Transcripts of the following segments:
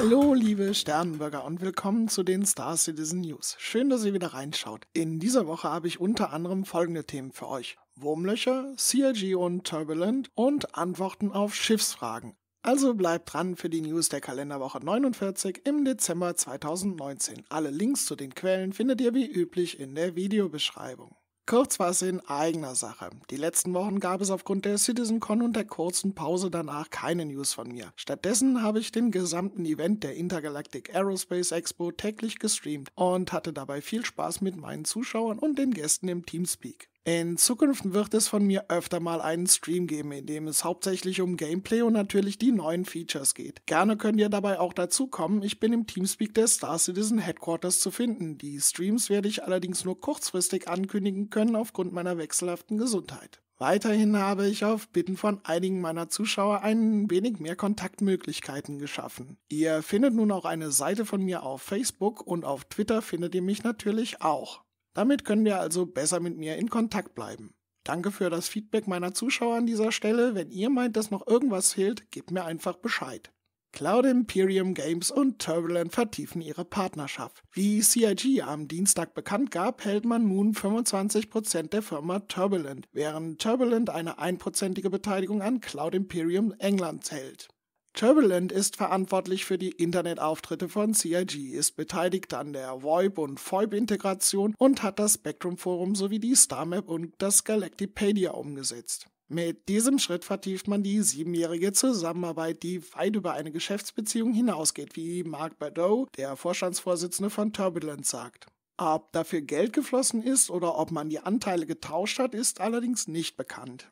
Hallo, liebe Sternenbürger und willkommen zu den Star Citizen News. Schön, dass ihr wieder reinschaut. In dieser Woche habe ich unter anderem folgende Themen für euch. Wurmlöcher, CRG und Turbulent und Antworten auf Schiffsfragen. Also bleibt dran für die News der Kalenderwoche 49 im Dezember 2019. Alle Links zu den Quellen findet ihr wie üblich in der Videobeschreibung. Kurz war es in eigener Sache. Die letzten Wochen gab es aufgrund der CitizenCon und der kurzen Pause danach keine News von mir. Stattdessen habe ich den gesamten Event der Intergalactic Aerospace Expo täglich gestreamt und hatte dabei viel Spaß mit meinen Zuschauern und den Gästen im Teamspeak. In Zukunft wird es von mir öfter mal einen Stream geben, in dem es hauptsächlich um Gameplay und natürlich die neuen Features geht. Gerne könnt ihr dabei auch dazu kommen. Ich bin im Teamspeak der Star Citizen Headquarters zu finden. Die Streams werde ich allerdings nur kurzfristig ankündigen können aufgrund meiner wechselhaften Gesundheit. Weiterhin habe ich auf Bitten von einigen meiner Zuschauer ein wenig mehr Kontaktmöglichkeiten geschaffen. Ihr findet nun auch eine Seite von mir auf Facebook und auf Twitter findet ihr mich natürlich auch. Damit können wir also besser mit mir in Kontakt bleiben. Danke für das Feedback meiner Zuschauer an dieser Stelle. Wenn ihr meint, dass noch irgendwas fehlt, gebt mir einfach Bescheid. Cloud Imperium Games und Turbulent vertiefen ihre Partnerschaft. Wie CIG am Dienstag bekannt gab, hält man nun 25% der Firma Turbulent, während Turbulent eine einprozentige Beteiligung an Cloud Imperium England hält. Turbulent ist verantwortlich für die Internetauftritte von CIG, ist beteiligt an der VoIP- und VoIP-Integration und hat das Spectrum-Forum sowie die StarMap und das Galactipedia umgesetzt. Mit diesem Schritt vertieft man die siebenjährige Zusammenarbeit, die weit über eine Geschäftsbeziehung hinausgeht, wie Mark Badeau, der Vorstandsvorsitzende von Turbulent, sagt. Ob dafür Geld geflossen ist oder ob man die Anteile getauscht hat, ist allerdings nicht bekannt.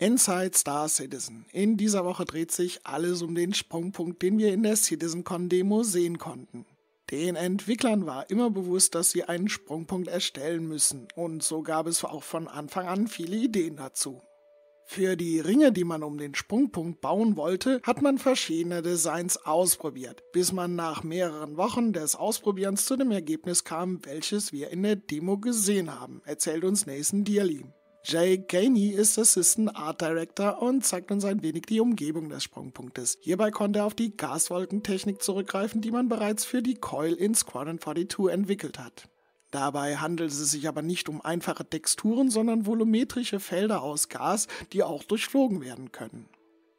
Inside Star Citizen. In dieser Woche dreht sich alles um den Sprungpunkt, den wir in der CitizenCon Demo sehen konnten. Den Entwicklern war immer bewusst, dass sie einen Sprungpunkt erstellen müssen und so gab es auch von Anfang an viele Ideen dazu. Für die Ringe, die man um den Sprungpunkt bauen wollte, hat man verschiedene Designs ausprobiert, bis man nach mehreren Wochen des Ausprobierens zu dem Ergebnis kam, welches wir in der Demo gesehen haben, erzählt uns Nathan Dearly. Jay Ganey ist Assistant Art Director und zeigt uns ein wenig die Umgebung des Sprungpunktes. Hierbei konnte er auf die Gaswolkentechnik zurückgreifen, die man bereits für die Coil in Squadron 42 entwickelt hat. Dabei handelt es sich aber nicht um einfache Texturen, sondern volumetrische Felder aus Gas, die auch durchflogen werden können.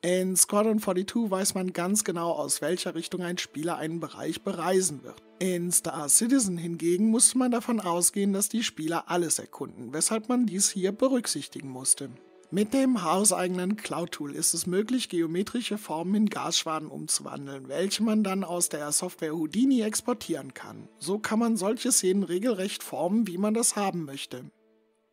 In Squadron 42 weiß man ganz genau, aus welcher Richtung ein Spieler einen Bereich bereisen wird. In Star Citizen hingegen musste man davon ausgehen, dass die Spieler alles erkunden, weshalb man dies hier berücksichtigen musste. Mit dem hauseigenen Cloud-Tool ist es möglich, geometrische Formen in Gasschwaden umzuwandeln, welche man dann aus der Software Houdini exportieren kann. So kann man solche Szenen regelrecht formen, wie man das haben möchte.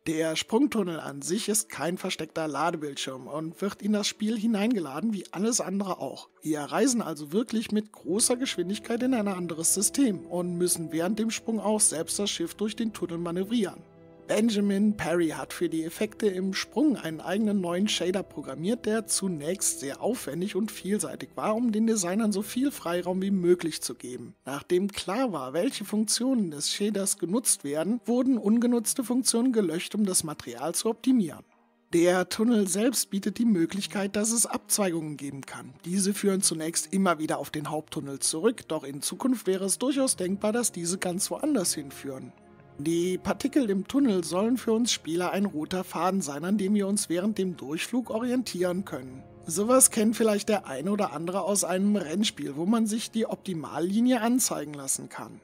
Der Sprungtunnel an sich ist kein versteckter Ladebildschirm und wird in das Spiel hineingeladen wie alles andere auch. Wir reisen also wirklich mit großer Geschwindigkeit in ein anderes System und müssen während dem Sprung auch selbst das Schiff durch den Tunnel manövrieren. Benjamin Perry hat für die Effekte im Sprung einen eigenen neuen Shader programmiert, der zunächst sehr aufwendig und vielseitig war, um den Designern so viel Freiraum wie möglich zu geben. Nachdem klar war, welche Funktionen des Shaders genutzt werden, wurden ungenutzte Funktionen gelöscht, um das Material zu optimieren. Der Tunnel selbst bietet die Möglichkeit, dass es Abzweigungen geben kann. Diese führen zunächst immer wieder auf den Haupttunnel zurück, doch in Zukunft wäre es durchaus denkbar, dass diese ganz woanders hinführen. Die Partikel im Tunnel sollen für uns Spieler ein roter Faden sein, an dem wir uns während dem Durchflug orientieren können. Sowas kennt vielleicht der eine oder andere aus einem Rennspiel, wo man sich die Optimallinie anzeigen lassen kann.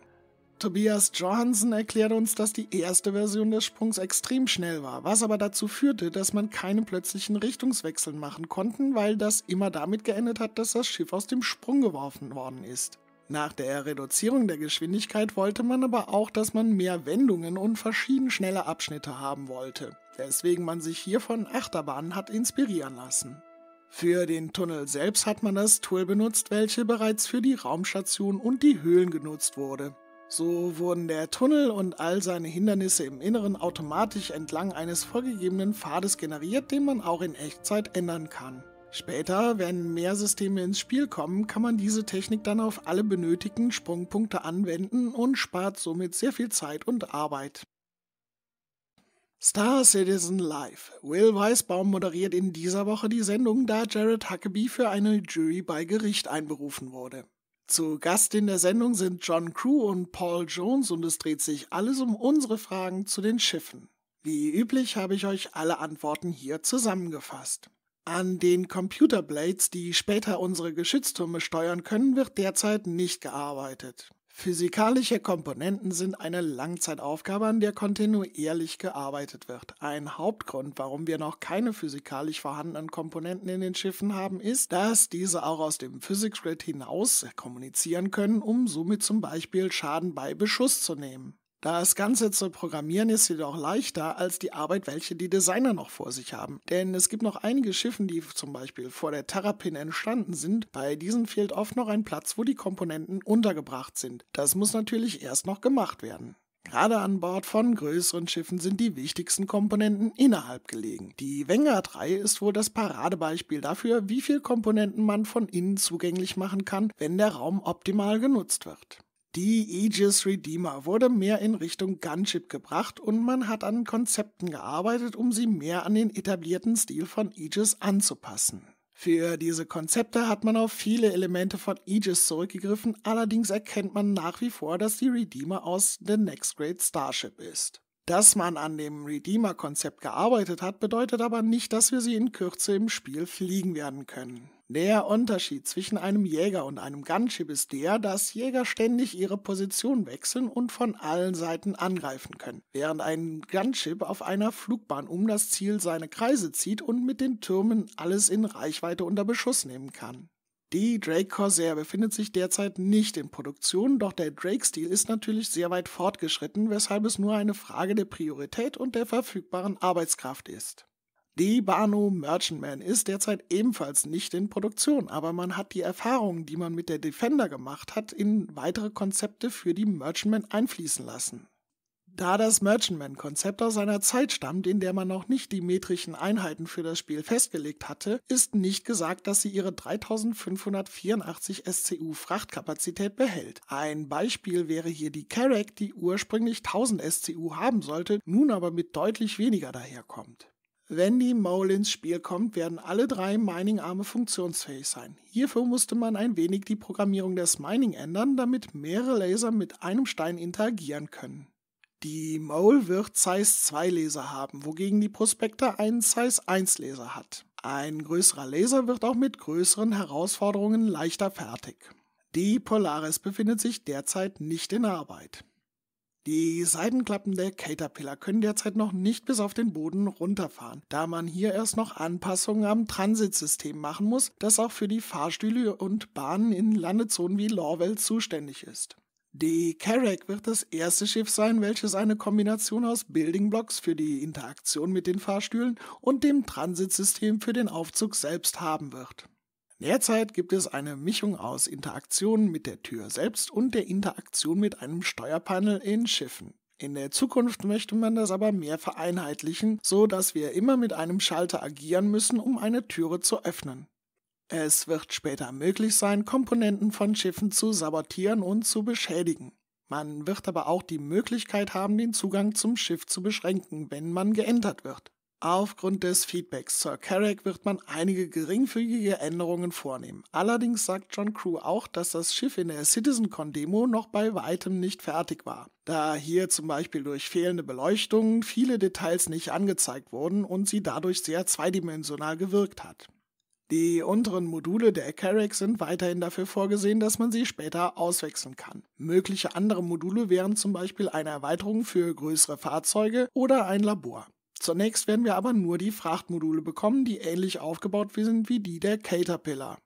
Tobias Johansen erklärte uns, dass die erste Version des Sprungs extrem schnell war, was aber dazu führte, dass man keine plötzlichen Richtungswechseln machen konnten, weil das immer damit geendet hat, dass das Schiff aus dem Sprung geworfen worden ist. Nach der Reduzierung der Geschwindigkeit wollte man aber auch, dass man mehr Wendungen und verschieden schnelle Abschnitte haben wollte, weswegen man sich hier von Achterbahnen hat inspirieren lassen. Für den Tunnel selbst hat man das Tool benutzt, welche bereits für die Raumstation und die Höhlen genutzt wurde. So wurden der Tunnel und all seine Hindernisse im Inneren automatisch entlang eines vorgegebenen Pfades generiert, den man auch in Echtzeit ändern kann. Später, wenn mehr Systeme ins Spiel kommen, kann man diese Technik dann auf alle benötigten Sprungpunkte anwenden und spart somit sehr viel Zeit und Arbeit. Star Citizen Live. Will Weisbaum moderiert in dieser Woche die Sendung, da Jared Huckabee für eine Jury bei Gericht einberufen wurde. Zu Gast in der Sendung sind John Crew und Paul Jones und es dreht sich alles um unsere Fragen zu den Schiffen. Wie üblich habe ich euch alle Antworten hier zusammengefasst. An den Computerblades, die später unsere Geschütztürme steuern können, wird derzeit nicht gearbeitet. Physikalische Komponenten sind eine Langzeitaufgabe, an der kontinuierlich gearbeitet wird. Ein Hauptgrund, warum wir noch keine physikalisch vorhandenen Komponenten in den Schiffen haben, ist, dass diese auch aus dem Physics Grid hinaus kommunizieren können, um somit zum Beispiel Schaden bei Beschuss zu nehmen. Das Ganze zu programmieren ist jedoch leichter als die Arbeit, welche die Designer noch vor sich haben. Denn es gibt noch einige Schiffen, die zum Beispiel vor der Terrapin entstanden sind. Bei diesen fehlt oft noch ein Platz, wo die Komponenten untergebracht sind. Das muss natürlich erst noch gemacht werden. Gerade an Bord von größeren Schiffen sind die wichtigsten Komponenten innerhalb gelegen. Die Vanguard reihe ist wohl das Paradebeispiel dafür, wie viel Komponenten man von innen zugänglich machen kann, wenn der Raum optimal genutzt wird. Die Aegis Redeemer wurde mehr in Richtung Gunship gebracht und man hat an Konzepten gearbeitet, um sie mehr an den etablierten Stil von Aegis anzupassen. Für diese Konzepte hat man auf viele Elemente von Aegis zurückgegriffen, allerdings erkennt man nach wie vor, dass die Redeemer aus The Next Great Starship ist. Dass man an dem Redeemer-Konzept gearbeitet hat, bedeutet aber nicht, dass wir sie in Kürze im Spiel fliegen werden können. Der Unterschied zwischen einem Jäger und einem Gunship ist der, dass Jäger ständig ihre Position wechseln und von allen Seiten angreifen können, während ein Gunship auf einer Flugbahn um das Ziel seine Kreise zieht und mit den Türmen alles in Reichweite unter Beschuss nehmen kann. Die Drake Corsair befindet sich derzeit nicht in Produktion, doch der Drake-Stil ist natürlich sehr weit fortgeschritten, weshalb es nur eine Frage der Priorität und der verfügbaren Arbeitskraft ist. Die Debano Merchantman ist derzeit ebenfalls nicht in Produktion, aber man hat die Erfahrungen, die man mit der Defender gemacht hat, in weitere Konzepte für die Merchantman einfließen lassen. Da das Merchantman-Konzept aus einer Zeit stammt, in der man noch nicht die metrischen Einheiten für das Spiel festgelegt hatte, ist nicht gesagt, dass sie ihre 3584 SCU Frachtkapazität behält. Ein Beispiel wäre hier die Carrack, die ursprünglich 1000 SCU haben sollte, nun aber mit deutlich weniger daherkommt. Wenn die Mole ins Spiel kommt, werden alle drei Mining-Arme funktionsfähig sein. Hierfür musste man ein wenig die Programmierung des Mining ändern, damit mehrere Laser mit einem Stein interagieren können. Die Mole wird Size 2 Laser haben, wogegen die Prospektor einen Size 1 Laser hat. Ein größerer Laser wird auch mit größeren Herausforderungen leichter fertig. Die Polaris befindet sich derzeit nicht in Arbeit. Die Seitenklappen der Caterpillar können derzeit noch nicht bis auf den Boden runterfahren, da man hier erst noch Anpassungen am Transitsystem machen muss, das auch für die Fahrstühle und Bahnen in Landezonen wie Lorwell zuständig ist. Die Carrack wird das erste Schiff sein, welches eine Kombination aus Building Blocks für die Interaktion mit den Fahrstühlen und dem Transitsystem für den Aufzug selbst haben wird. Derzeit gibt es eine Mischung aus Interaktion mit der Tür selbst und der Interaktion mit einem Steuerpanel in Schiffen. In der Zukunft möchte man das aber mehr vereinheitlichen, so dass wir immer mit einem Schalter agieren müssen, um eine Türe zu öffnen. Es wird später möglich sein, Komponenten von Schiffen zu sabotieren und zu beschädigen. Man wird aber auch die Möglichkeit haben, den Zugang zum Schiff zu beschränken, wenn man geändert wird. Aufgrund des Feedbacks zur Carrack wird man einige geringfügige Änderungen vornehmen. Allerdings sagt John Crew auch, dass das Schiff in der CitizenCon-Demo noch bei weitem nicht fertig war, da hier zum Beispiel durch fehlende Beleuchtung viele Details nicht angezeigt wurden und sie dadurch sehr zweidimensional gewirkt hat. Die unteren Module der Carrack sind weiterhin dafür vorgesehen, dass man sie später auswechseln kann. Mögliche andere Module wären zum Beispiel eine Erweiterung für größere Fahrzeuge oder ein Labor. Zunächst werden wir aber nur die Frachtmodule bekommen, die ähnlich aufgebaut sind wie die der Caterpillar.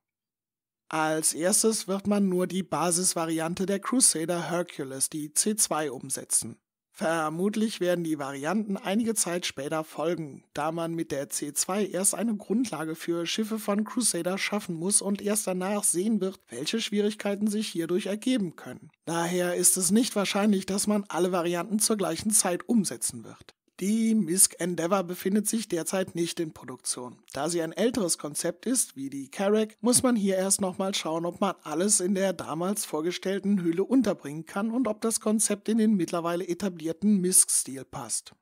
Als erstes wird man nur die Basisvariante der Crusader Hercules, die C2, umsetzen. Vermutlich werden die Varianten einige Zeit später folgen, da man mit der C2 erst eine Grundlage für Schiffe von Crusader schaffen muss und erst danach sehen wird, welche Schwierigkeiten sich hierdurch ergeben können. Daher ist es nicht wahrscheinlich, dass man alle Varianten zur gleichen Zeit umsetzen wird. Die MISC Endeavour befindet sich derzeit nicht in Produktion. Da sie ein älteres Konzept ist, wie die Carrack, muss man hier erst nochmal schauen, ob man alles in der damals vorgestellten Hülle unterbringen kann und ob das Konzept in den mittlerweile etablierten MISC-Stil passt.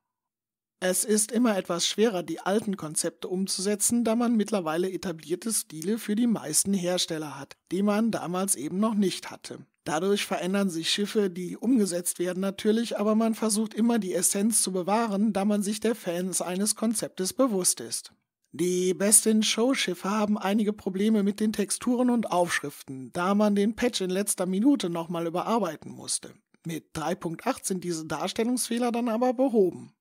Es ist immer etwas schwerer, die alten Konzepte umzusetzen, da man mittlerweile etablierte Stile für die meisten Hersteller hat, die man damals eben noch nicht hatte. Dadurch verändern sich Schiffe, die umgesetzt werden natürlich, aber man versucht immer die Essenz zu bewahren, da man sich der Fans eines Konzeptes bewusst ist. Die Best-in-Show-Schiffe haben einige Probleme mit den Texturen und Aufschriften, da man den Patch in letzter Minute nochmal überarbeiten musste. Mit 3.8 sind diese Darstellungsfehler dann aber behoben.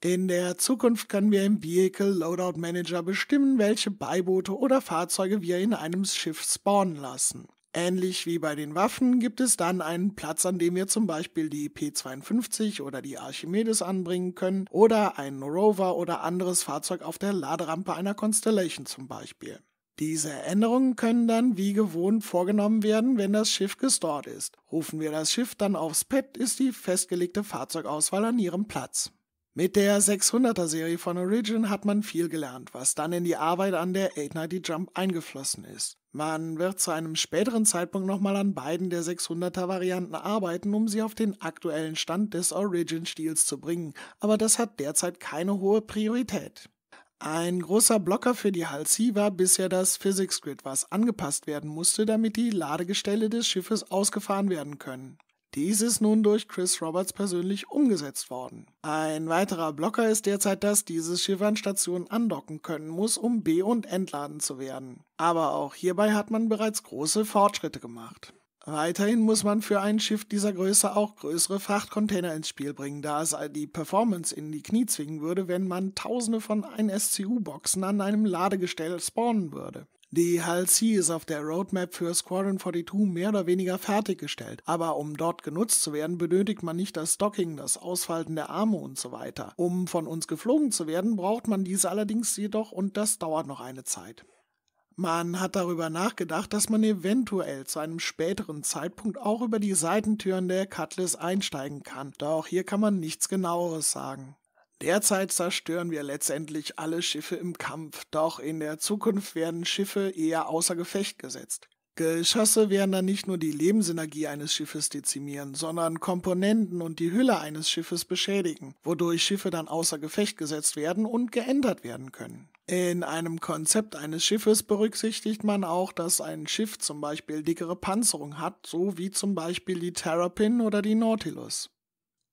In der Zukunft können wir im Vehicle Loadout Manager bestimmen, welche Beiboote oder Fahrzeuge wir in einem Schiff spawnen lassen. Ähnlich wie bei den Waffen gibt es dann einen Platz, an dem wir zum Beispiel die P-52 oder die Archimedes anbringen können oder einen Rover oder anderes Fahrzeug auf der Laderampe einer Constellation zum Beispiel. Diese Änderungen können dann wie gewohnt vorgenommen werden, wenn das Schiff gestort ist. Rufen wir das Schiff dann aufs Pad, ist die festgelegte Fahrzeugauswahl an ihrem Platz. Mit der 600er Serie von Origin hat man viel gelernt, was dann in die Arbeit an der 890 Jump eingeflossen ist. Man wird zu einem späteren Zeitpunkt nochmal an beiden der 600er Varianten arbeiten, um sie auf den aktuellen Stand des Origin-Stils zu bringen, aber das hat derzeit keine hohe Priorität. Ein großer Blocker für die Halsey war bisher das Physics Grid, was angepasst werden musste, damit die Ladegestelle des Schiffes ausgefahren werden können. Dies ist nun durch Chris Roberts persönlich umgesetzt worden. Ein weiterer Blocker ist derzeit, dass dieses Schiff an Stationen andocken können muss, um B- und entladen zu werden. Aber auch hierbei hat man bereits große Fortschritte gemacht. Weiterhin muss man für ein Schiff dieser Größe auch größere Frachtcontainer ins Spiel bringen, da es die Performance in die Knie zwingen würde, wenn man tausende von 1SCU-Boxen an einem Ladegestell spawnen würde. Die HAL-C ist auf der Roadmap für Squadron 42 mehr oder weniger fertiggestellt, aber um dort genutzt zu werden, benötigt man nicht das Docking, das Ausfalten der Arme und so weiter. Um von uns geflogen zu werden, braucht man diese allerdings jedoch und das dauert noch eine Zeit. Man hat darüber nachgedacht, dass man eventuell zu einem späteren Zeitpunkt auch über die Seitentüren der Cutlass einsteigen kann, doch hier kann man nichts genaueres sagen. Derzeit zerstören wir letztendlich alle Schiffe im Kampf, doch in der Zukunft werden Schiffe eher außer Gefecht gesetzt. Geschosse werden dann nicht nur die Lebensenergie eines Schiffes dezimieren, sondern Komponenten und die Hülle eines Schiffes beschädigen, wodurch Schiffe dann außer Gefecht gesetzt werden und geändert werden können. In einem Konzept eines Schiffes berücksichtigt man auch, dass ein Schiff zum Beispiel dickere Panzerung hat, so wie zum Beispiel die Terrapin oder die Nautilus.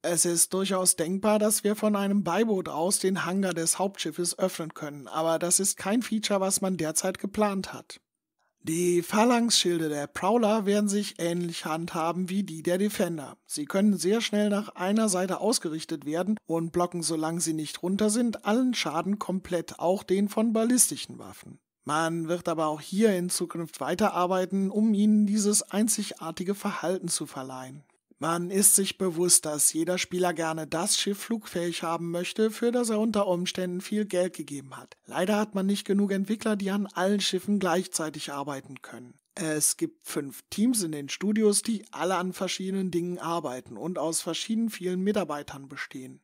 Es ist durchaus denkbar, dass wir von einem Beiboot aus den Hangar des Hauptschiffes öffnen können, aber das ist kein Feature, was man derzeit geplant hat. Die Phalanx-Schilde der Prowler werden sich ähnlich handhaben wie die der Defender. Sie können sehr schnell nach einer Seite ausgerichtet werden und blocken, solange sie nicht runter sind, allen Schaden komplett, auch den von ballistischen Waffen. Man wird aber auch hier in Zukunft weiterarbeiten, um ihnen dieses einzigartige Verhalten zu verleihen. Man ist sich bewusst, dass jeder Spieler gerne das Schiff flugfähig haben möchte, für das er unter Umständen viel Geld gegeben hat. Leider hat man nicht genug Entwickler, die an allen Schiffen gleichzeitig arbeiten können. Es gibt fünf Teams in den Studios, die alle an verschiedenen Dingen arbeiten und aus verschiedenen vielen Mitarbeitern bestehen.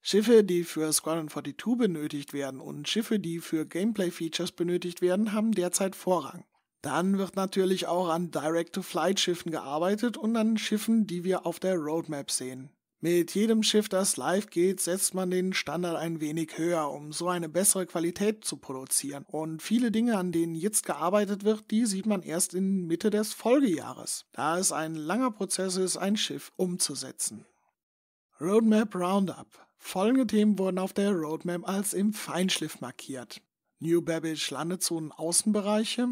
Schiffe, die für Squadron 42 benötigt werden und Schiffe, die für Gameplay-Features benötigt werden, haben derzeit Vorrang. Dann wird natürlich auch an Direct-to-Flight-Schiffen gearbeitet und an Schiffen, die wir auf der Roadmap sehen. Mit jedem Schiff, das live geht, setzt man den Standard ein wenig höher, um so eine bessere Qualität zu produzieren. Und viele Dinge, an denen jetzt gearbeitet wird, die sieht man erst in Mitte des Folgejahres, da es ein langer Prozess ist, ein Schiff umzusetzen. Roadmap Roundup. Folgende Themen wurden auf der Roadmap als im Feinschliff markiert. New Babbage Landezonen Außenbereiche,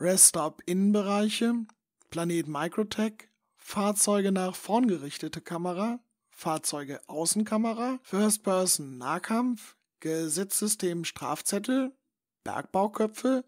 REST-Up-Innenbereiche, Planet Microtech, Fahrzeuge nach vorn gerichtete Kamera, Fahrzeuge Außenkamera, First-Person-Nahkampf, Gesetzsystem Strafzettel, Bergbauköpfe,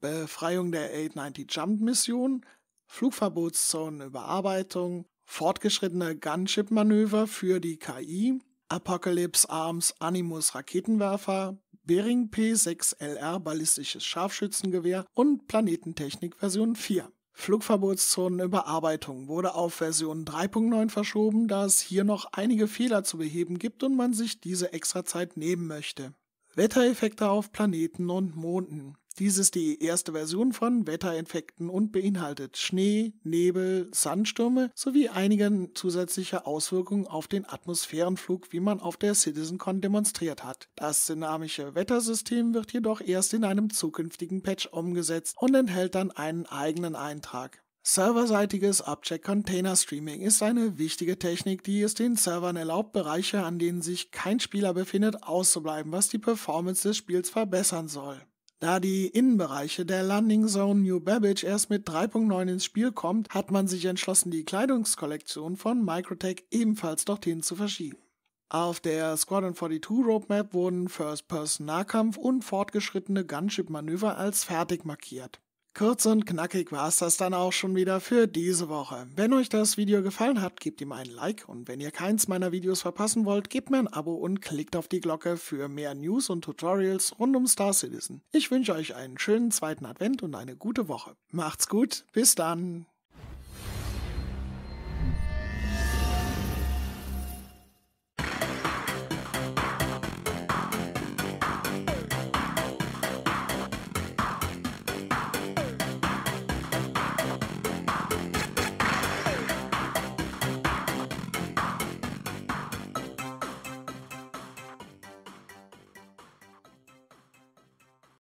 Befreiung der 890 Jump Mission, Flugverbotszonen Überarbeitung, fortgeschrittene Gunship Manöver für die KI, Apocalypse Arms Animus Raketenwerfer, Bering P6LR ballistisches Scharfschützengewehr und Planetentechnik Version 4. Flugverbotszonenüberarbeitung wurde auf Version 3.9 verschoben, da es hier noch einige Fehler zu beheben gibt und man sich diese extra Zeit nehmen möchte. Wettereffekte auf Planeten und Monden. Dies ist die erste Version von Wetterinfekten und beinhaltet Schnee, Nebel, Sandstürme sowie einige zusätzliche Auswirkungen auf den Atmosphärenflug, wie man auf der CitizenCon demonstriert hat. Das dynamische Wettersystem wird jedoch erst in einem zukünftigen Patch umgesetzt und enthält dann einen eigenen Eintrag. Serverseitiges Object Container Streaming ist eine wichtige Technik, die es den Servern erlaubt, Bereiche, an denen sich kein Spieler befindet, auszubleiben, was die Performance des Spiels verbessern soll. Da die Innenbereiche der Landing Zone New Babbage erst mit 3.9 ins Spiel kommt, hat man sich entschlossen, die Kleidungskollektion von Microtech ebenfalls dorthin zu verschieben. Auf der Squadron 42 Roadmap wurden First-Person-Nahkampf und fortgeschrittene Gunship-Manöver als fertig markiert. Kurz und knackig war es das dann auch schon wieder für diese Woche. Wenn euch das Video gefallen hat, gebt ihm ein Like und wenn ihr keins meiner Videos verpassen wollt, gebt mir ein Abo und klickt auf die Glocke für mehr News und Tutorials rund um Star Citizen. Ich wünsche euch einen schönen zweiten Advent und eine gute Woche. Macht's gut, bis dann!